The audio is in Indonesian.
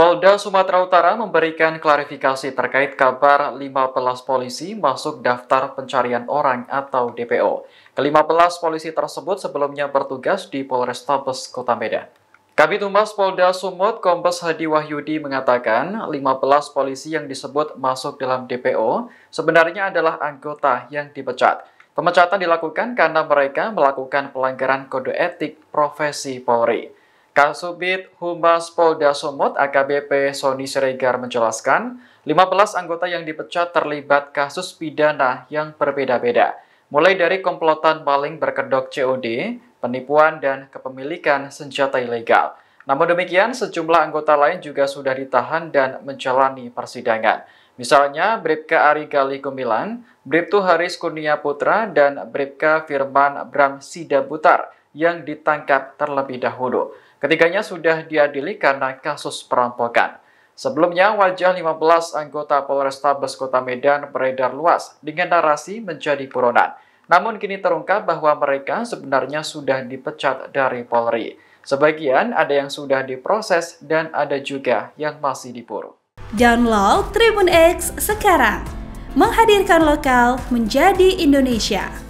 Polda Sumatera Utara memberikan klarifikasi terkait kabar 15 polisi masuk daftar pencarian orang atau DPO. Kelima belas polisi tersebut sebelumnya bertugas di Polrestabes Kota Medan. Kabit Humas Polda Sumut Kombes Hadi Wahyudi mengatakan 15 polisi yang disebut masuk dalam DPO sebenarnya adalah anggota yang dipecat. Pemecatan dilakukan karena mereka melakukan pelanggaran kode etik profesi Polri. Kasubit Humas Polda Sumut AKBP Sony Siregar menjelaskan, 15 anggota yang dipecat terlibat kasus pidana yang berbeda-beda, mulai dari komplotan paling berkedok COD, penipuan, dan kepemilikan senjata ilegal. Namun demikian, sejumlah anggota lain juga sudah ditahan dan menjalani persidangan. Misalnya, Bripka Ari Gali Kumilan, Bribtu Haris Kurnia Putra, dan Bripka Firman Bram Sida Butar yang ditangkap terlebih dahulu. Ketiganya sudah diadili karena kasus perampokan. Sebelumnya, wajah 15 anggota Polrestabes Kota Medan beredar luas dengan narasi menjadi buronan. Namun kini terungkap bahwa mereka sebenarnya sudah dipecat dari Polri. Sebagian ada yang sudah diproses dan ada juga yang masih diburu. Download Tribun X sekarang. Menghadirkan lokal menjadi Indonesia.